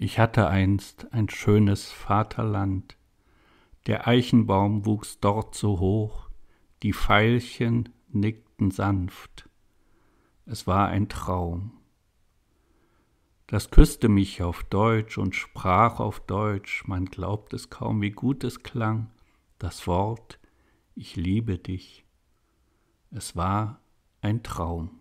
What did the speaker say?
Ich hatte einst ein schönes Vaterland, der Eichenbaum wuchs dort so hoch, die Veilchen nickten sanft, es war ein Traum. Das küsste mich auf Deutsch und sprach auf Deutsch, man glaubt es kaum, wie gut es klang, das Wort Ich liebe dich. Es war ein Traum.